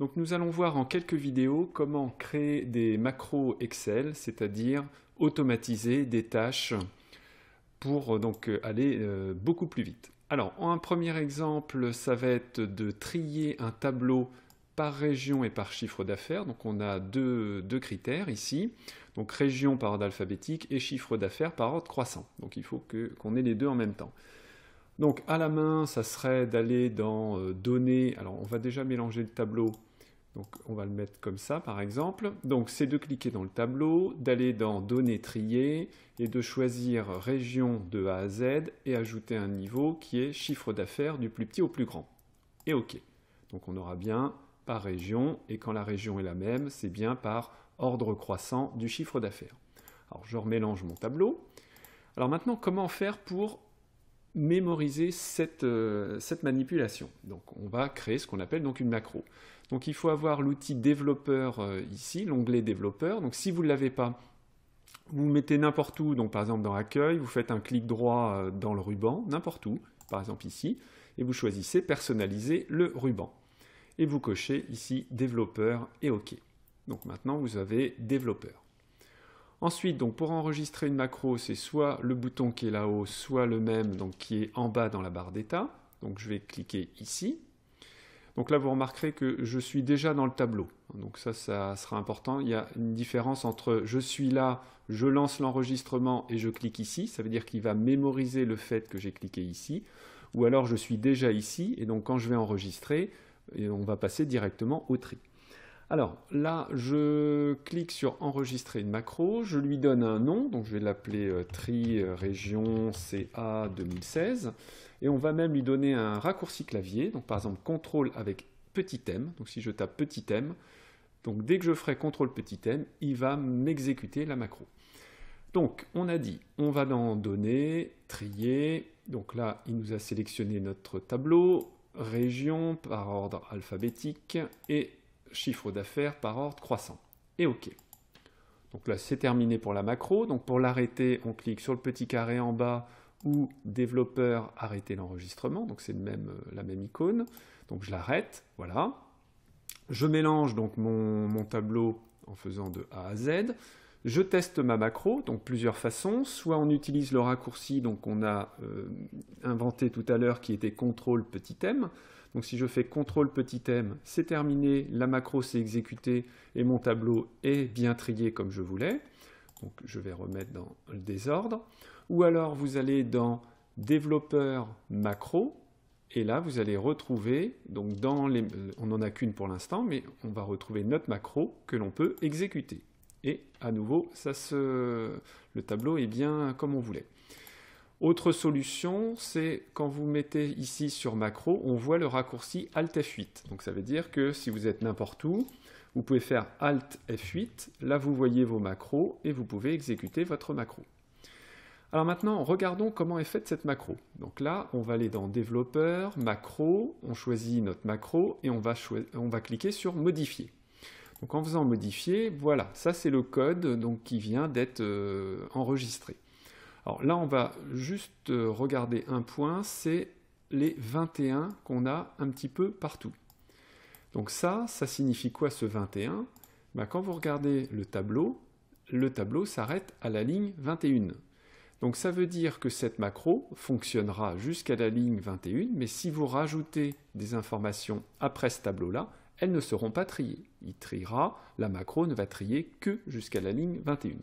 Donc nous allons voir en quelques vidéos comment créer des macros Excel, c'est-à-dire automatiser des tâches pour euh, donc euh, aller euh, beaucoup plus vite. Alors, un premier exemple, ça va être de trier un tableau par région et par chiffre d'affaires. Donc on a deux, critères ici, donc région par ordre alphabétique et chiffre d'affaires par ordre croissant. Donc il faut qu'on ait les deux en même temps. Donc à la main, ça serait d'aller dans données, alors on va déjà mélanger le tableau donc on va le mettre comme ça par exemple. Donc c'est de cliquer dans le tableau, d'aller dans Données triées et de choisir Région de A à Z et ajouter un niveau qui est chiffre d'affaires du plus petit au plus grand. Et OK. Donc on aura bien par région et quand la région est la même, c'est bien par ordre croissant du chiffre d'affaires. Alors je remélange mon tableau. Alors maintenant, comment faire pour mémoriser euh, cette, manipulation. Donc on va créer ce qu'on appelle donc une macro. Donc il faut avoir l'outil développeur euh, ici, l'onglet développeur. Donc si vous ne l'avez pas, vous mettez n'importe où, donc par exemple dans accueil, vous faites un clic droit euh, dans le ruban, n'importe où, par exemple ici, et vous choisissez personnaliser le ruban. Et vous cochez ici développeur et OK. Donc maintenant vous avez développeur. Ensuite, donc pour enregistrer une macro, c'est soit le bouton qui est là-haut, soit le même donc qui est en bas dans la barre d'état. Donc je vais cliquer ici. Donc là, vous remarquerez que je suis déjà dans le tableau. Donc ça, ça sera important. Il y a une différence entre je suis là, je lance l'enregistrement et je clique ici. Ça veut dire qu'il va mémoriser le fait que j'ai cliqué ici. Ou alors je suis déjà ici et donc quand je vais enregistrer, on va passer directement au tri. Alors là, je clique sur enregistrer une macro, je lui donne un nom, donc je vais l'appeler euh, tri euh, région CA 2016, et on va même lui donner un raccourci clavier, donc par exemple contrôle avec petit M, donc si je tape petit M, donc dès que je ferai contrôle petit M, il va m'exécuter la macro. Donc on a dit, on va dans donner, trier, donc là il nous a sélectionné notre tableau, région par ordre alphabétique et chiffre d'affaires par ordre croissant. Et OK. Donc là, c'est terminé pour la macro. Donc pour l'arrêter, on clique sur le petit carré en bas ou développeur arrêter l'enregistrement. Donc c'est même, euh, la même icône. Donc je l'arrête. Voilà. Je mélange donc mon, mon tableau en faisant de A à Z. Je teste ma macro, donc plusieurs façons. Soit on utilise le raccourci donc on a euh, inventé tout à l'heure qui était contrôle petit m. Donc si je fais contrôle petit m, c'est terminé, la macro s'est exécutée et mon tableau est bien trié comme je voulais. Donc je vais remettre dans le désordre. Ou alors vous allez dans développeur macro et là vous allez retrouver, donc dans les, euh, on n'en a qu'une pour l'instant, mais on va retrouver notre macro que l'on peut exécuter à nouveau, ça se... le tableau est bien comme on voulait. Autre solution, c'est quand vous mettez ici sur macro, on voit le raccourci Alt F8. Donc ça veut dire que si vous êtes n'importe où, vous pouvez faire Alt F8, là vous voyez vos macros et vous pouvez exécuter votre macro. Alors maintenant, regardons comment est faite cette macro. Donc là, on va aller dans développeur, macro, on choisit notre macro et on va, on va cliquer sur modifier. Donc en faisant modifier, voilà, ça c'est le code qui vient d'être euh, enregistré. Alors là, on va juste euh, regarder un point, c'est les 21 qu'on a un petit peu partout. Donc ça, ça signifie quoi ce 21 bah, Quand vous regardez le tableau, le tableau s'arrête à la ligne 21. Donc ça veut dire que cette macro fonctionnera jusqu'à la ligne 21, mais si vous rajoutez des informations après ce tableau-là, elles ne seront pas triées. Il triera, la macro ne va trier que jusqu'à la ligne 21.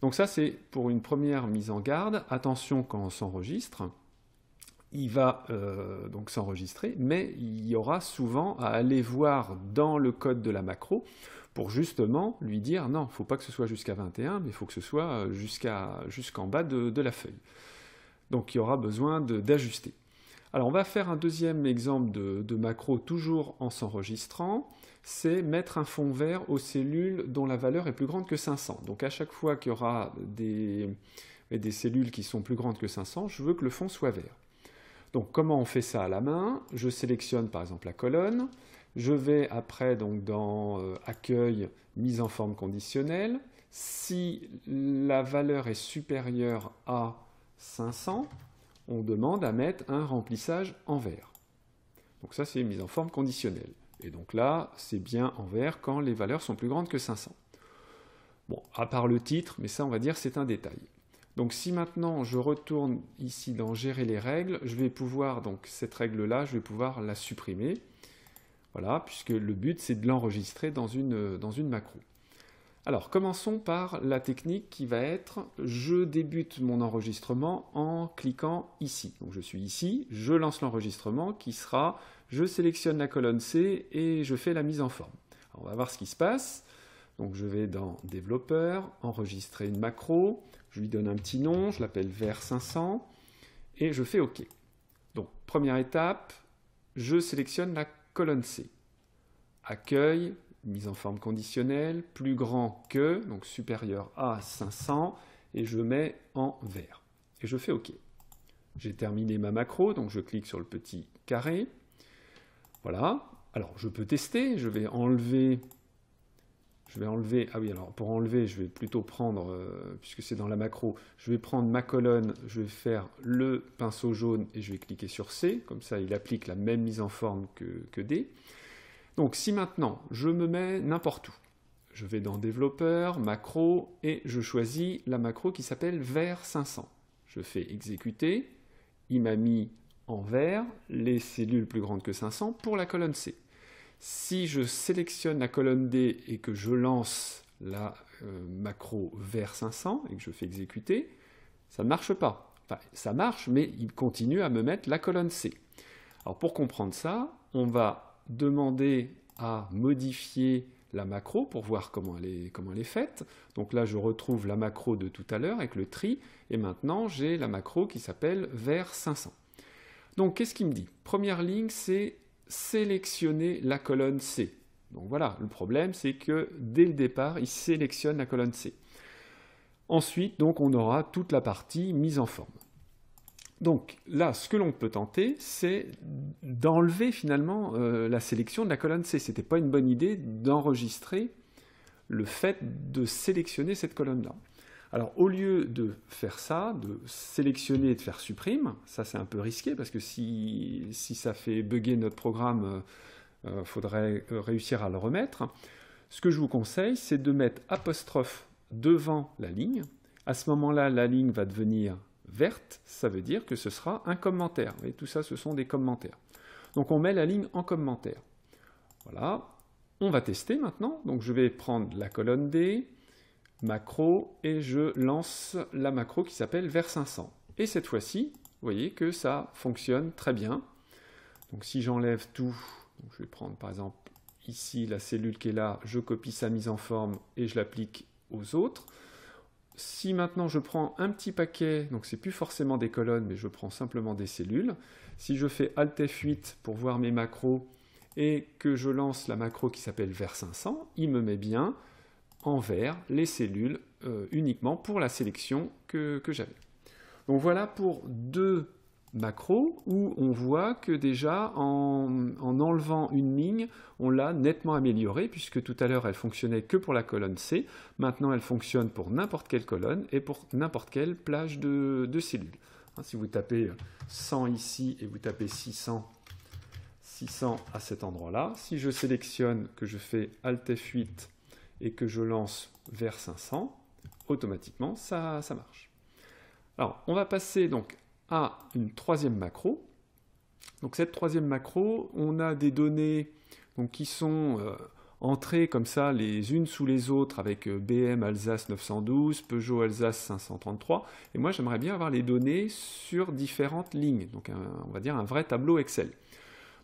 Donc ça, c'est pour une première mise en garde. Attention quand on s'enregistre, il va euh, donc s'enregistrer, mais il y aura souvent à aller voir dans le code de la macro pour justement lui dire non, il ne faut pas que ce soit jusqu'à 21, mais il faut que ce soit jusqu'en bas de, de la feuille. Donc il y aura besoin d'ajuster. Alors on va faire un deuxième exemple de, macro toujours en s'enregistrant, c'est mettre un fond vert aux cellules dont la valeur est plus grande que 500. Donc à chaque fois qu'il y aura des, cellules qui sont plus grandes que 500, je veux que le fond soit vert. Donc comment on fait ça à la main Je sélectionne par exemple la colonne, je vais après donc dans euh, accueil, mise en forme conditionnelle, si la valeur est supérieure à 500, on demande à mettre un remplissage en vert. Donc ça, c'est une mise en forme conditionnelle. Et donc là, c'est bien en vert quand les valeurs sont plus grandes que 500. Bon, à part le titre, mais ça, on va dire, c'est un détail. Donc si maintenant je retourne ici dans gérer les règles, je vais pouvoir, donc cette règle-là, je vais pouvoir la supprimer. Voilà, puisque le but, c'est de l'enregistrer dans une, dans une macro. Alors, commençons par la technique qui va être je débute mon enregistrement en cliquant ici. Donc, je suis ici, je lance l'enregistrement qui sera je sélectionne la colonne C et je fais la mise en forme. on va voir ce qui se passe. Donc, je vais dans développeur, enregistrer une macro, je lui donne un petit nom, je l'appelle vers 500 et je fais OK. Donc, première étape, je sélectionne la colonne C. Accueil, mise en forme conditionnelle, plus grand que, donc supérieur à 500, et je mets en vert. Et je fais OK. J'ai terminé ma macro, donc je clique sur le petit carré. Voilà. Alors, je peux tester, je vais enlever... Je vais enlever, ah oui, alors pour enlever, je vais plutôt prendre, euh, puisque c'est dans la macro, je vais prendre ma colonne, je vais faire le pinceau jaune et je vais cliquer sur C, comme ça il applique la même mise en forme que D. Donc si maintenant je me mets n'importe où, je vais dans développeur, macro, et je choisis la macro qui s'appelle vers 500. Je fais exécuter, il m'a mis en vert les cellules plus grandes que 500 pour la colonne C. Si je sélectionne la colonne D et que je lance la euh, macro vers 500 et que je fais exécuter, ça ne marche pas. Enfin, ça marche, mais il continue à me mettre la colonne C. Alors pour comprendre ça, on va demander à modifier la macro pour voir comment elle, est, comment elle est faite. Donc là, je retrouve la macro de tout à l'heure avec le tri, et maintenant j'ai la macro qui s'appelle vers 500. Donc qu'est-ce qu'il me dit Première ligne, c'est sélectionner la colonne C. Donc voilà, le problème, c'est que dès le départ, il sélectionne la colonne C. Ensuite, donc, on aura toute la partie mise en forme. Donc là, ce que l'on peut tenter, c'est d'enlever finalement euh, la sélection de la colonne C. Ce n'était pas une bonne idée d'enregistrer le fait de sélectionner cette colonne-là. Alors au lieu de faire ça, de sélectionner et de faire supprime, ça c'est un peu risqué parce que si, si ça fait bugger notre programme, il euh, euh, faudrait réussir à le remettre. Ce que je vous conseille, c'est de mettre apostrophe devant la ligne. À ce moment-là, la ligne va devenir verte, ça veut dire que ce sera un commentaire. Et tout ça, ce sont des commentaires. Donc on met la ligne en commentaire. Voilà. On va tester maintenant. Donc je vais prendre la colonne D, macro, et je lance la macro qui s'appelle vers 500. Et cette fois-ci, vous voyez que ça fonctionne très bien. Donc si j'enlève tout, je vais prendre par exemple ici la cellule qui est là, je copie sa mise en forme et je l'applique aux autres si maintenant je prends un petit paquet, donc c'est plus forcément des colonnes, mais je prends simplement des cellules, si je fais Alt F8 pour voir mes macros et que je lance la macro qui s'appelle vers 500 il me met bien en vert les cellules euh, uniquement pour la sélection que j'avais. Donc voilà pour deux macro où on voit que déjà en, enlevant une ligne, on l'a nettement amélioré puisque tout à l'heure elle fonctionnait que pour la colonne C, maintenant elle fonctionne pour n'importe quelle colonne et pour n'importe quelle plage de, de cellules. Hein, si vous tapez 100 euh, ici et vous tapez 600, 600 à cet endroit-là, si je sélectionne que je fais Alt F8 et que je lance vers 500, automatiquement ça, ça marche. Alors on va passer donc à une troisième macro. Donc cette troisième macro, on a des données donc, qui sont euh, entrées comme ça les unes sous les autres avec euh, BM Alsace 912, Peugeot Alsace 533, et moi j'aimerais bien avoir les données sur différentes lignes, donc on va dire un vrai tableau Excel.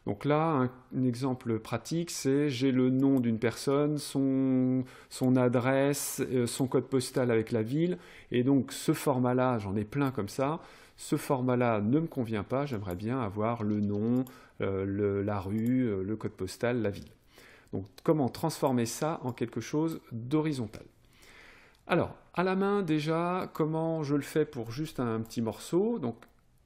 Donc là, un, exemple pratique, c'est j'ai le nom d'une personne, son, son adresse, euh, son code postal avec la ville, et donc ce format-là, j'en ai plein comme ça, ce format-là ne me convient pas, j'aimerais bien avoir le nom, euh, la rue, euh, le code postal, la ville. Donc comment transformer ça en quelque chose d'horizontal Alors, à la main déjà, comment je le fais pour juste un petit morceau Donc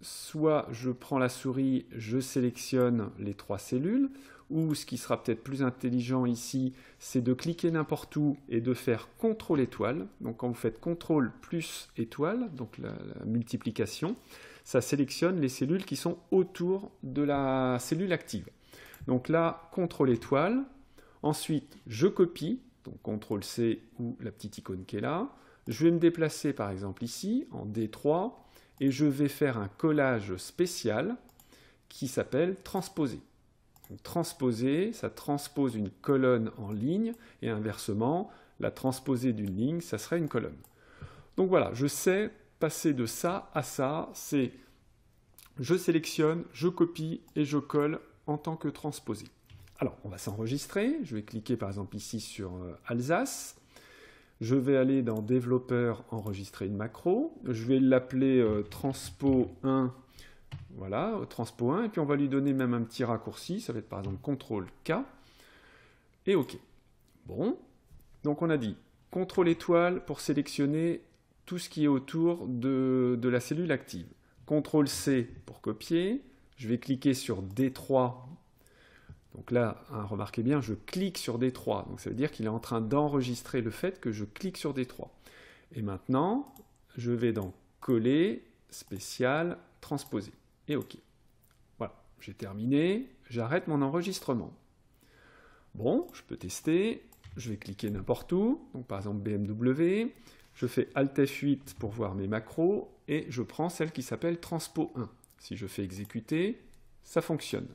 soit je prends la souris, je sélectionne les trois cellules, ou ce qui sera peut-être plus intelligent ici, c'est de cliquer n'importe où et de faire CTRL étoile. Donc quand vous faites CTRL plus étoile, donc la, multiplication, ça sélectionne les cellules qui sont autour de la cellule active. Donc là, CTRL étoile. Ensuite, je copie, donc CTRL C ou la petite icône qui est là. Je vais me déplacer par exemple ici, en D3, et je vais faire un collage spécial qui s'appelle transposer transposer, ça transpose une colonne en ligne, et inversement, la transposée d'une ligne, ça serait une colonne. Donc voilà, je sais passer de ça à ça, c'est je sélectionne, je copie et je colle en tant que transposé. Alors, on va s'enregistrer, je vais cliquer par exemple ici sur euh, Alsace, je vais aller dans développeur enregistrer une macro, je vais l'appeler euh, transpo 1 voilà, transpo 1, et puis on va lui donner même un petit raccourci, ça va être par exemple CTRL K, et OK. Bon, donc on a dit CTRL étoile pour sélectionner tout ce qui est autour de, la cellule active. CTRL C pour copier, je vais cliquer sur D3. Donc là, hein, remarquez bien, je clique sur D3, donc ça veut dire qu'il est en train d'enregistrer le fait que je clique sur D3. Et maintenant, je vais dans coller, spécial, transposer. Et OK. Voilà, j'ai terminé, j'arrête mon enregistrement. Bon, je peux tester, je vais cliquer n'importe où, donc par exemple BMW, je fais Alt F8 pour voir mes macros, et je prends celle qui s'appelle Transpo 1. Si je fais exécuter, ça fonctionne.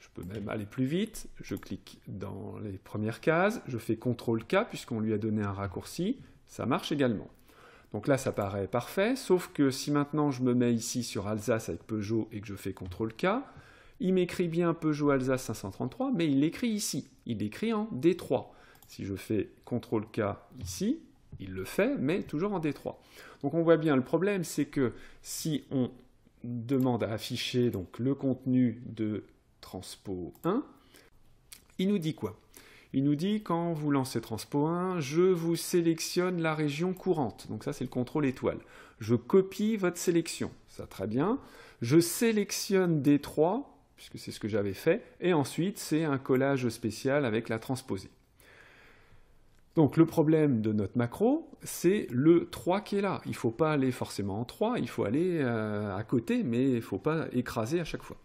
Je peux même aller plus vite, je clique dans les premières cases, je fais CTRL-K puisqu'on lui a donné un raccourci, ça marche également. Donc là, ça paraît parfait, sauf que si maintenant je me mets ici sur Alsace avec Peugeot et que je fais CTRL-K, il m'écrit bien Peugeot Alsace 533, mais il l'écrit ici. Il l'écrit en D3. Si je fais CTRL-K ici, il le fait, mais toujours en D3. Donc on voit bien, le problème, c'est que si on demande à afficher donc, le contenu de transpo 1, il nous dit quoi il nous dit, quand vous lancez Transpo 1, je vous sélectionne la région courante. Donc ça, c'est le contrôle étoile. Je copie votre sélection. Ça, très bien. Je sélectionne des 3, puisque c'est ce que j'avais fait. Et ensuite, c'est un collage spécial avec la transposée. Donc le problème de notre macro, c'est le 3 qui est là. Il ne faut pas aller forcément en 3, il faut aller euh, à côté, mais il ne faut pas écraser à chaque fois.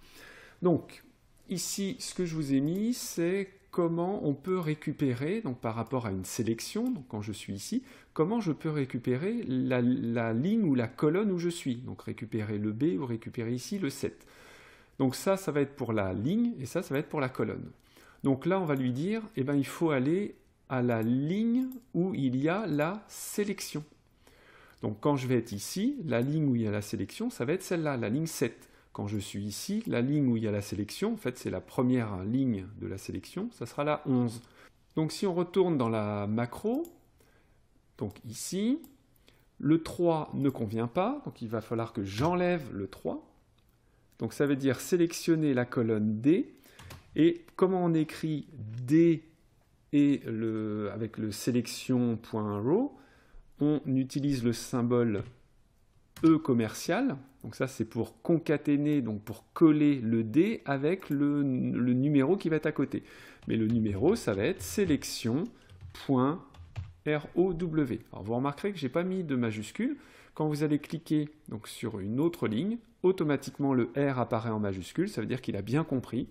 Donc ici, ce que je vous ai mis, c'est comment on peut récupérer, donc par rapport à une sélection, donc quand je suis ici, comment je peux récupérer la, ligne ou la colonne où je suis, donc récupérer le B ou récupérer ici le 7. Donc ça, ça va être pour la ligne, et ça, ça va être pour la colonne. Donc là, on va lui dire, eh ben, il faut aller à la ligne où il y a la sélection. Donc quand je vais être ici, la ligne où il y a la sélection, ça va être celle-là, la ligne 7 quand je suis ici, la ligne où il y a la sélection, en fait c'est la première ligne de la sélection, ça sera la 11. Donc si on retourne dans la macro, donc ici, le 3 ne convient pas, donc il va falloir que j'enlève le 3. Donc ça veut dire sélectionner la colonne D, et comment on écrit D et le, avec le sélection.row, on utilise le symbole E commercial. Donc ça, c'est pour concaténer, donc pour coller le D avec le, numéro qui va être à côté. Mais le numéro, ça va être sélection.row. Alors vous remarquerez que je n'ai pas mis de majuscule. Quand vous allez cliquer donc, sur une autre ligne, automatiquement le R apparaît en majuscule, ça veut dire qu'il a bien compris.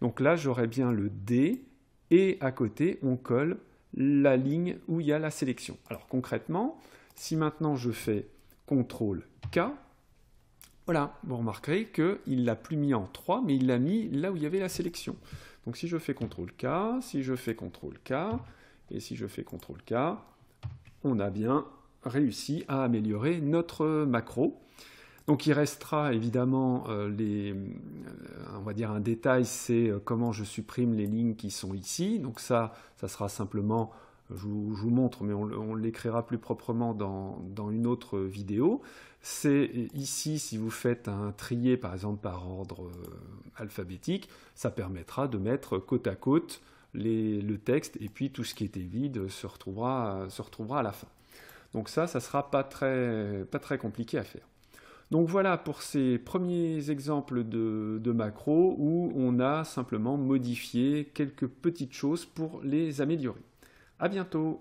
Donc là, j'aurai bien le D, et à côté, on colle la ligne où il y a la sélection. Alors concrètement, si maintenant je fais CTRL K, voilà, vous remarquerez qu'il ne l'a plus mis en 3, mais il l'a mis là où il y avait la sélection. Donc si je fais CTRL K, si je fais CTRL K, et si je fais CTRL K, on a bien réussi à améliorer notre macro. Donc il restera évidemment euh, les, euh, on va dire un détail, c'est euh, comment je supprime les lignes qui sont ici. Donc ça, ça sera simplement je vous, montre, mais on, l'écrira plus proprement dans, une autre vidéo. C'est ici, si vous faites un trier, par exemple, par ordre euh, alphabétique, ça permettra de mettre côte à côte le texte, et puis tout ce qui était vide se retrouvera, à la fin. Donc ça, ça ne sera pas très, compliqué à faire. Donc voilà pour ces premiers exemples de, de macros où on a simplement modifié quelques petites choses pour les améliorer. À bientôt